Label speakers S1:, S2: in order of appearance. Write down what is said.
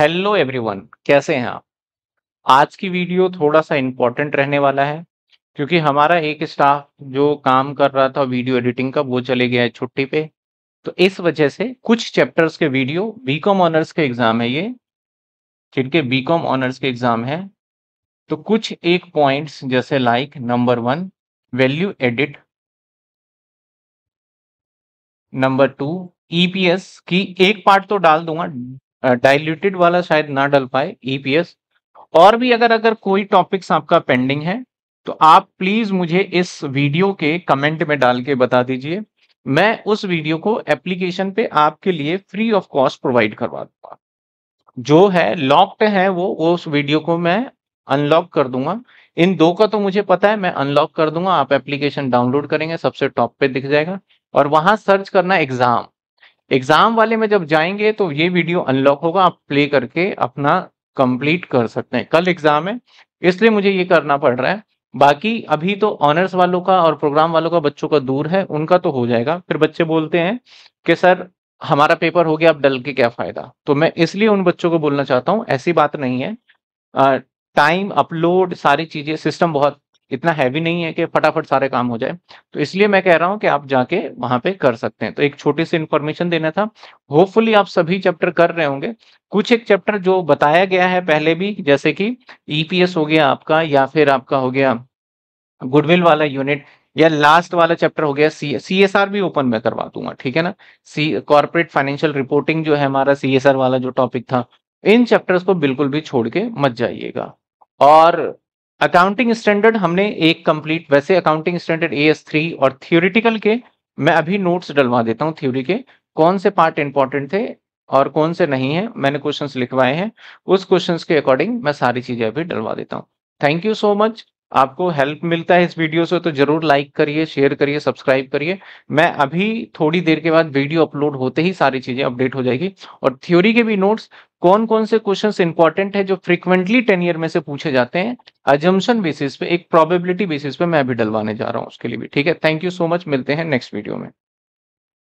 S1: Hello everyone कैसे हैं आप आज की वीडियो हम्म। थोड़ा सा इम्पोर्टेंट रहने वाला है क्योंकि हमारा एक स्टाफ जो काम कर रहा था वीडियो एडिटिंग का वो चले गया है छुट्टी पे तो इस वजह से कुछ चैप्टर्स के वीडियो बीकॉम ऑनर्स के एग्ज़ाम है ये जिनके बीकॉम ऑनर्स के एग्ज़ाम है तो कुछ एक पॉइंट्स जैसे like number one value added number two EPS की एक पार्ट तो डाल दूंगा डाइल्यूटेड वाला शायद ना डल पाए ईपीएस e और भी अगर अगर कोई टॉपिक्स आपका पेंडिंग है तो आप प्लीज मुझे इस वीडियो के कमेंट में डाल के बता दीजिए मैं उस वीडियो को एप्लीकेशन पे आपके लिए फ्री ऑफ कॉस्ट प्रोवाइड करवा दूंगा जो है लॉक्ड है वो वो उस वीडियो को मैं अनलॉक कर दूंगा इन दो का तो मुझे पता है मैं अनलॉक कर दूंगा आप एप्लीकेशन डाउनलोड करेंगे सबसे टॉप पे दिख जाएगा और वहां सर्च करना एग्जाम एग्जाम वाले में जब जाएंगे तो ये वीडियो अनलॉक होगा आप प्ले करके अपना कंप्लीट कर सकते हैं कल एग्जाम है इसलिए मुझे ये करना पड़ रहा है बाकी अभी तो ऑनर्स वालों का और प्रोग्राम वालों का बच्चों का दूर है उनका तो हो जाएगा फिर बच्चे बोलते हैं कि सर हमारा पेपर हो गया अब डल के क्या फायदा तो मैं इसलिए उन बच्चों को बोलना चाहता हूँ ऐसी बात नहीं है टाइम अपलोड सारी चीजें सिस्टम बहुत इतना हैवी नहीं है कि फटाफट सारे काम हो जाए तो इसलिए मैं कह रहा हूँ कि आप जाके वहां पे कर सकते हैं तो एक छोटी सी इन्फॉर्मेशन देना था होपफुली आप सभी चैप्टर कर रहे होंगे कुछ एक चैप्टर जो बताया गया है पहले भी जैसे कि ईपीएस e हो गया आपका या फिर आपका हो गया गुडविल वाला यूनिट या लास्ट वाला चैप्टर हो गया सी सी एस आर भी ओपन में करवा दूंगा ठीक है ना सी कॉर्पोरेट फाइनेंशियल रिपोर्टिंग जो है हमारा सी एस आर वाला जो टॉपिक था इन चैप्टर्स को बिल्कुल भी छोड़ के मत जाइएगा और अकाउंटिंग स्टैंडर्ड हमने एक कंप्लीट वैसे accounting standard A S three और थियोरिटिकल के मैं अभी नोट्स डलवा देता हूँ थ्योरी के कौन से पार्ट इंपॉर्टेंट थे और कौन से नहीं है मैंने क्वेश्चंस लिखवाए हैं उस क्वेश्चंस के अकॉर्डिंग मैं सारी चीजें अभी डलवा देता हूँ थैंक यू सो मच आपको हेल्प मिलता है इस वीडियो से तो जरूर लाइक करिए शेयर करिए सब्सक्राइब करिए मैं अभी थोड़ी देर के बाद वीडियो अपलोड होते ही सारी चीजें अपडेट हो जाएगी और थ्योरी के भी नोट्स कौन कौन से क्वेश्चन इंपॉर्टेंट है जो फ्रिक्वेंटली टेन ईयर में से पूछे जाते हैं अजम्पन बेसिस पे एक प्रॉबेबिलिटी बेसिस पे मैं अभी डलवाने जा रहा हूँ उसके लिए भी ठीक है थैंक यू सो मच मिलते हैं नेक्स्ट वीडियो में